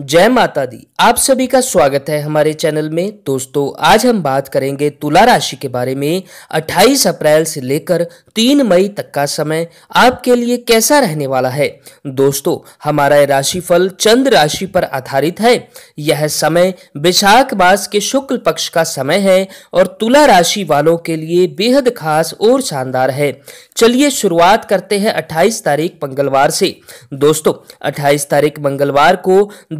जय माता दी आप सभी का स्वागत है हमारे चैनल में दोस्तों आज हम बात करेंगे तुला राशि के बारे में 28 अप्रैल से लेकर 3 मई तक का समय आपके लिए कैसा रहने वाला है दोस्तों हमारा राशिफल चंद्र राशि पर आधारित है यह समय विशाख मास के शुक्ल पक्ष का समय है और तुला राशि वालों के लिए बेहद खास और शानदार है चलिए शुरुआत करते हैं अट्ठाईस तारीख मंगलवार से दोस्तों अट्ठाईस तारीख मंगलवार को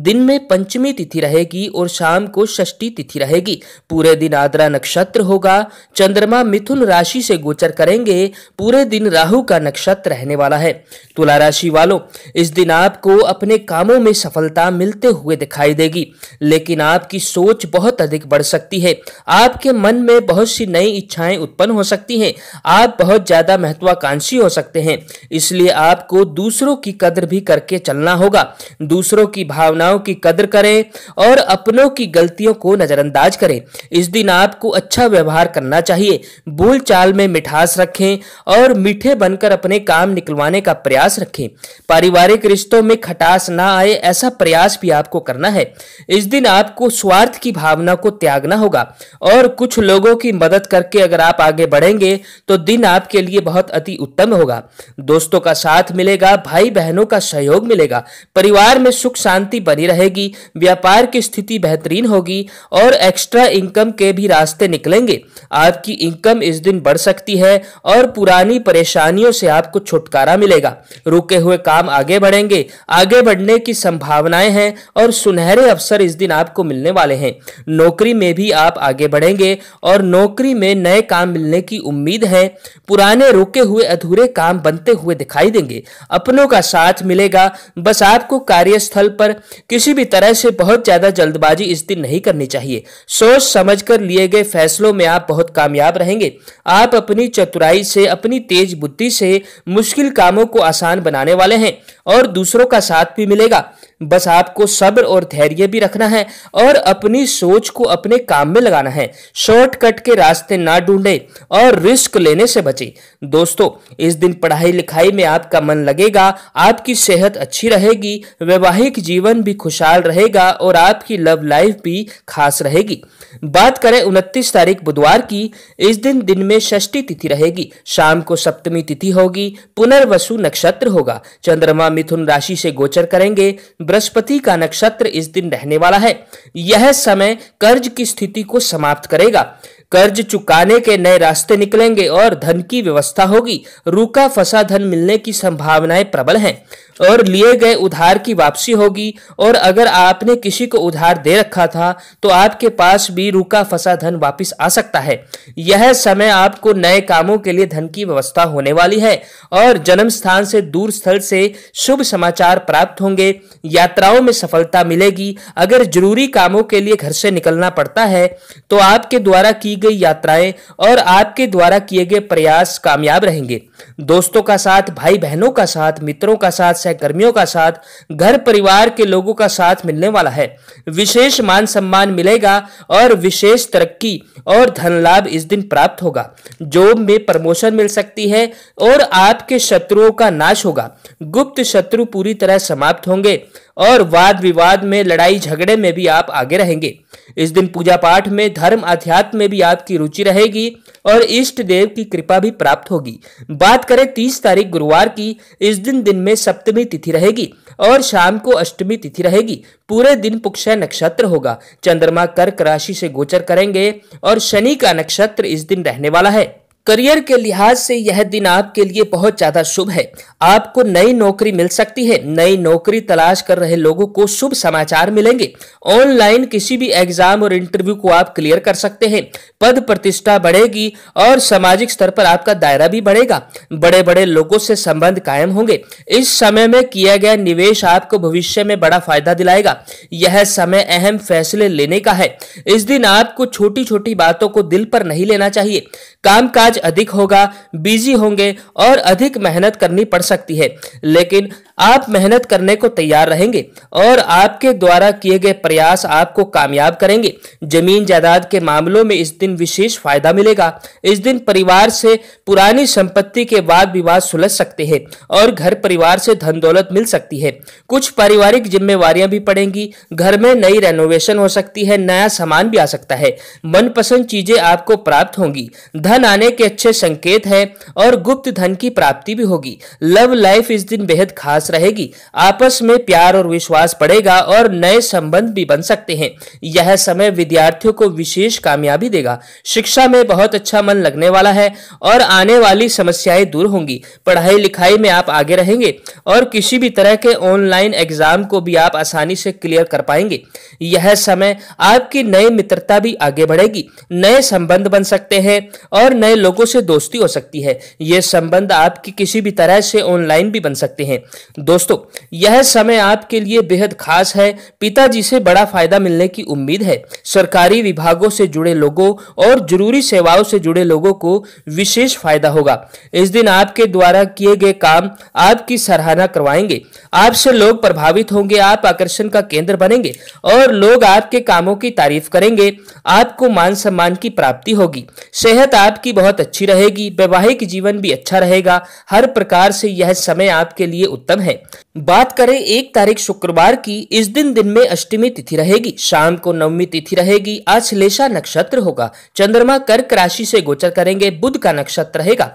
दिन में पंचमी तिथि रहेगी और शाम को षष्ठी तिथि रहेगी पूरे दिन आद्रा नक्षत्र होगा चंद्रमा मिथुन राशि से गोचर करेंगे पूरे दिन राहु का नक्षत्र रहने वाला है तुला राशि वालों इस दिन आपको अपने कामों में सफलता मिलते हुए दिखाई देगी लेकिन आपकी सोच बहुत अधिक बढ़ सकती है आपके मन में बहुत सी नई इच्छाएं उत्पन्न हो सकती हैं आप बहुत ज़्यादा महत्वाकांक्षी हो सकते हैं इसलिए आपको दूसरों की कदर भी करके चलना होगा दूसरों की भावनाओं सेवाओं की कदर करें और अपनों की गलतियों को नज़रअंदाज करें इस दिन आपको अच्छा व्यवहार करना चाहिए बोल चाल में मिठास रखें और मीठे बनकर अपने काम निकलवाने का प्रयास रखें पारिवारिक रिश्तों में खटास ना आए ऐसा प्रयास भी आपको करना है इस दिन आपको स्वार्थ की भावना को त्यागना होगा और कुछ लोगों की मदद करके अगर आप आगे बढ़ेंगे तो दिन आपके लिए बहुत अति उत्तम होगा दोस्तों का साथ मिलेगा भाई बहनों का सहयोग मिलेगा परिवार में सुख शांति बनी रहेगी व्यापार की स्थिति बेहतरीन होगी और एक्स्ट्रा इनकम के भी रास्ते निकलेंगे आपकी इनकम इस दिन बढ़ सकती है और पुरानी परेशानियों से आपको छुटकारा मिलेगा रुके हुए काम आगे बढ़ेंगे आगे बढ़ने की संभावनाएं हैं और सुनहरे अवसर इस दिन आपको मिलने वाले हैं नौकरी में भी आप आगे बढ़ेंगे और नौकरी में नए काम मिलने की उम्मीद है पुराने रुके हुए अधूरे काम बनते हुए दिखाई देंगे अपनों का साथ मिलेगा बस आपको कार्यस्थल पर किसी भी तरह से बहुत ज्यादा जल्दबाजी इस दिन नहीं करनी चाहिए सोच समझ कर लिए गए फैसलों में आप बहुत कामयाब रहेंगे आप अपनी चतुराई से अपनी तेज बुद्धि से मुश्किल कामों को आसान बनाने वाले हैं और दूसरों का साथ भी मिलेगा बस आपको सब्र और धैर्य भी रखना है और अपनी सोच को अपने काम में लगाना है शॉर्टकट के रास्ते ना ढूंढे और रिस्क लेने से बचे दोस्तों इस दिन पढ़ाई लिखाई में आपका मन लगेगा आपकी सेहत अच्छी रहेगी वैवाहिक जीवन भी खुशहाल रहेगा और आपकी लव लाइफ भी खास रहेगी बात करें उनतीस तारीख बुधवार की इस दिन दिन में षष्टी तिथि रहेगी शाम को सप्तमी तिथि होगी पुनर्वसु नक्षत्र होगा चंद्रमा मिथुन राशि से गोचर करेंगे बृहस्पति का नक्षत्र इस दिन रहने वाला है यह समय कर्ज की स्थिति को समाप्त करेगा कर्ज चुकाने के नए रास्ते निकलेंगे और धन की व्यवस्था होगी रूका फंसा धन मिलने की संभावनाएं प्रबल हैं और लिए गए उधार की वापसी होगी और अगर आपने किसी को उधार दे रखा था तो आपके पास भी रुका फंसा धन वापस आ सकता है यह समय आपको नए कामों के लिए धन की व्यवस्था होने वाली है और जन्म स्थान से दूर स्थल से शुभ समाचार प्राप्त होंगे यात्राओं में सफलता मिलेगी अगर जरूरी कामों के लिए घर से निकलना पड़ता है तो आपके द्वारा की गई यात्राएं और आपके द्वारा किए गए प्रयास कामयाब रहेंगे दोस्तों का साथ भाई बहनों का साथ मित्रों का साथ सहकर्मियों का साथ घर परिवार के लोगों का साथ मिलने वाला है विशेष मान सम्मान मिलेगा और विशेष तरक्की और धन लाभ इस दिन प्राप्त होगा जॉब में प्रमोशन मिल सकती है और आपके शत्रुओं का नाश होगा गुप्त शत्रु पूरी तरह समाप्त होंगे और वाद विवाद में लड़ाई झगड़े में भी आप आगे रहेंगे इस दिन पूजा पाठ में धर्म अध्यात्म में भी आपकी रुचि रहेगी और इष्ट देव की कृपा भी प्राप्त होगी बात करें तीस तारीख गुरुवार की इस दिन दिन में सप्तमी तिथि रहेगी और शाम को अष्टमी तिथि रहेगी पूरे दिन पुक्षय नक्षत्र होगा चंद्रमा कर्क राशि से गोचर करेंगे और शनि का नक्षत्र इस दिन रहने वाला है करियर के लिहाज से यह दिन आपके लिए बहुत ज़्यादा शुभ है आपको नई नौकरी मिल सकती है नई नौकरी तलाश कर रहे लोगों को शुभ समाचार मिलेंगे ऑनलाइन किसी भी एग्जाम और इंटरव्यू को आप क्लियर कर सकते हैं पद प्रतिष्ठा बढ़ेगी और सामाजिक स्तर पर आपका दायरा भी बढ़ेगा बड़े बड़े लोगों से संबंध कायम होंगे इस समय में किया गया निवेश आपको भविष्य में बड़ा फायदा दिलाएगा यह समय अहम फैसले लेने का है इस दिन आपको छोटी छोटी बातों को दिल पर नहीं लेना चाहिए कामकाज अधिक होगा बिजी होंगे और अधिक मेहनत करनी पड़ सकती है लेकिन आप मेहनत करने को तैयार रहेंगे और आपके द्वारा किए गए प्रयास आपको कामयाब करेंगे जमीन जायदाद के मामलों में इस दिन विशेष फायदा मिलेगा इस दिन परिवार से पुरानी संपत्ति के वाद विवाद सुलझ सकते हैं और घर परिवार से धन दौलत मिल सकती है कुछ पारिवारिक जिम्मेवार भी पड़ेंगी घर में नई रेनोवेशन हो सकती है नया सामान भी आ सकता है मनपसंद चीजें आपको प्राप्त होंगी धन आने के अच्छे संकेत है और गुप्त धन की प्राप्ति भी होगी लव लाइफ इस दिन बेहद खास रहेगी आपस में प्यार और विश्वास बढ़ेगा और नए संबंध भी बन सकते हैं यह समय विद्यार्थियों को विशेष कामयाबी देगा शिक्षा में बहुत अच्छा मन लगने वाला है और आने वाली समस्याएं दूर होंगी पढ़ाई लिखाई में आप आगे रहेंगे और किसी भी तरह के ऑनलाइन एग्जाम को भी आप आसानी से क्लियर कर पाएंगे यह समय आपकी नई मित्रता भी आगे बढ़ेगी नए संबंध बन सकते हैं और नए लोगों से दोस्ती हो सकती है ये संबंध आपकी किसी भी तरह से ऑनलाइन भी बन सकते हैं दोस्तों यह समय आपके लिए बेहद खास है पिताजी से बड़ा फायदा मिलने की उम्मीद है सरकारी विभागों से जुड़े लोगों और जरूरी सेवाओं से जुड़े लोगों को विशेष फायदा होगा इस दिन आपके द्वारा किए गए काम आपकी सराहना करवाएंगे आपसे लोग प्रभावित होंगे आप आकर्षण का केंद्र बनेंगे और लोग आपके कामों की तारीफ करेंगे आपको मान सम्मान की प्राप्ति होगी सेहत आपकी बहुत अच्छी रहेगी वैवाहिक जीवन भी अच्छा रहेगा हर प्रकार से यह समय आपके लिए उत्तम है है बात करें एक तारीख शुक्रवार की इस दिन दिन में अष्टमी तिथि रहेगी शाम को नवमी तिथि रहेगी आज लेशा नक्षत्र होगा चंद्रमा कर्क राशि से गोचर करेंगे बुध का नक्षत्र रहेगा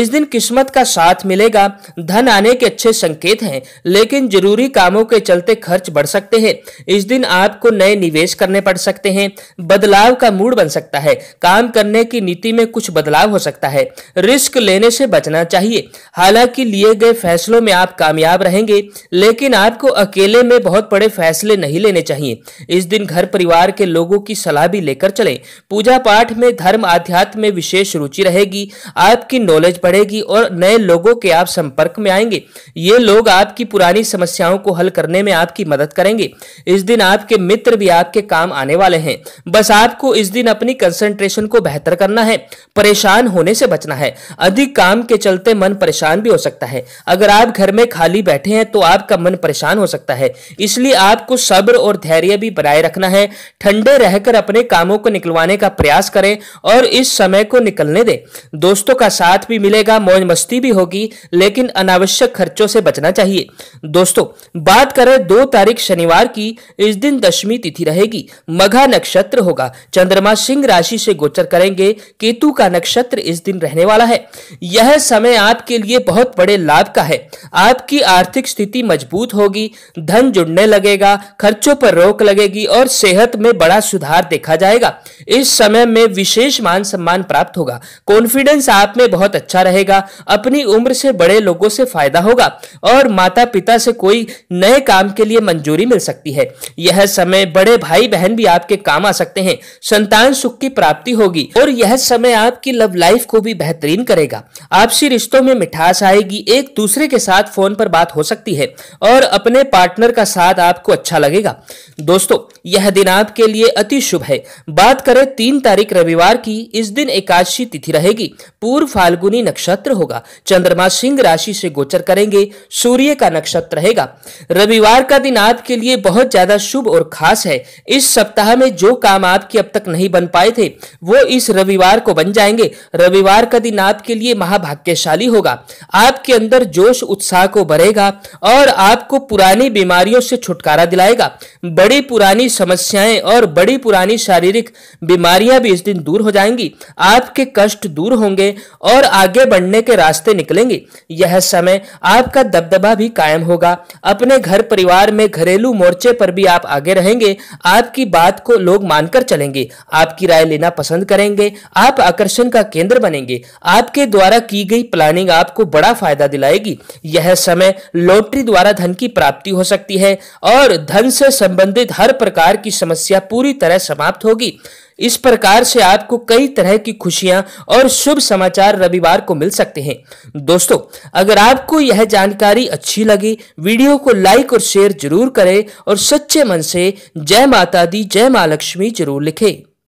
इस दिन किस्मत का साथ मिलेगा धन आने के अच्छे संकेत हैं लेकिन जरूरी कामों के चलते खर्च बढ़ सकते हैं इस दिन आपको नए निवेश करने पड़ सकते हैं बदलाव का मूड बन सकता है काम करने की नीति में कुछ बदलाव हो सकता है रिस्क लेने से बचना चाहिए हालांकि लिए गए फैसलों में आप कामयाब रहेंगे लेकिन आपको अकेले में बहुत बड़े फैसले नहीं लेने चाहिए इस दिन घर परिवार के लोगों की सलाह भी लेकर चले पूजा पाठ में धर्म आध्यात्म में विशेष रुचि रहेगी आपकी नॉलेज बढ़ेगी और नए लोगों के आप संपर्क में आएंगे ये लोग आपकी पुरानी समस्याओं को हल करने में आपकी मदद करेंगे इस दिन आपके मित्र भी आपके काम आने वाले हैं बस आपको इस दिन अपनी कंसंट्रेशन को बेहतर करना है परेशान होने से बचना है अधिक काम के चलते मन परेशान भी हो सकता है अगर आप घर में खाली बैठे हैं तो आपका मन परेशान हो सकता है इसलिए आपको सब्र और धैर्य भी बनाए रखना है ठंडे रहकर अपने कामों को निकलवाने का प्रयास करें और इस समय को निकलने दें दोस्तों का साथ भी मिलेगा मौज मस्ती भी होगी लेकिन अनावश्यक खर्चों से बचना चाहिए दोस्तों बात करें दो तारीख शनिवार की इस दिन दशमी तिथि रहेगी मघा नक्षत्र होगा चंद्रमा सिंह राशि से गोचर करेंगे केतु का नक्षत्र इस दिन रहने वाला है यह समय आपके लिए बहुत बड़े लाभ का है आपकी आर्थिक स्थिति मजबूत होगी धन जुड़ने लगेगा खर्चों पर रोक लगेगी और सेहत में बड़ा सुधार देखा जाएगा इस समय में विशेष मान सम्मान प्राप्त होगा कॉन्फिडेंस आप में बहुत अच्छा रहेगा अपनी उम्र से बड़े लोगों से फायदा होगा और माता पिता से कोई नए काम के लिए मंजूरी मिल सकती है यह समय बड़े भाई बहन भी आपके काम आ सकते हैं संतान सुख की प्राप्ति होगी और यह समय आपकी लव लाइफ को भी बेहतरीन करेगा आपसी रिश्तों में मिठास आएगी एक दूसरे के साथ फोन पर बात हो सकती सकती है और अपने पार्टनर का साथ आपको अच्छा लगेगा दोस्तों यह दिन आपके लिए अति शुभ है बात करें तीन तारीख रविवार की इस दिन एकादशी तिथि रहेगी पूर्व फाल्गुनी नक्षत्र होगा चंद्रमा सिंह राशि से गोचर करेंगे सूर्य का नक्षत्र रहेगा रविवार का दिन आपके लिए बहुत ज्यादा शुभ और खास है इस सप्ताह में जो काम आपके अब तक नहीं बन पाए थे वो इस रविवार को बन जाएंगे रविवार का दिन आपके लिए महाभाग्यशाली होगा आपके अंदर जोश उत्साह को बढ़ेगा और आपको पुरानी बीमारियों से छुटकारा दिलाएगा बड़ी पुरानी समस्याएं और बड़ी पुरानी शारीरिक बीमारियां भी इस दिन दूर हो जाएंगी आपके कष्ट दूर होंगे और आगे बढ़ने के रास्ते निकलेंगे यह समय आपका दबदबा भी कायम होगा अपने घर परिवार में घरेलू मोर्चे पर भी आप आगे रहेंगे आपकी बात को लोग मानकर चलेंगे आपकी राय लेना पसंद करेंगे आप आकर्षण का केंद्र बनेंगे आपके द्वारा की गई प्लानिंग आपको बड़ा फायदा दिलाएगी यह समय लोट लॉटरी द्वारा धन की प्राप्ति हो सकती है और धन से संबंधित हर प्रकार की समस्या पूरी तरह समाप्त होगी इस प्रकार से आपको कई तरह की खुशियां और शुभ समाचार रविवार को मिल सकते हैं दोस्तों अगर आपको यह जानकारी अच्छी लगी वीडियो को लाइक और शेयर जरूर करें और सच्चे मन से जय माता दी जय महालक्ष्मी लक्ष्मी जरूर लिखें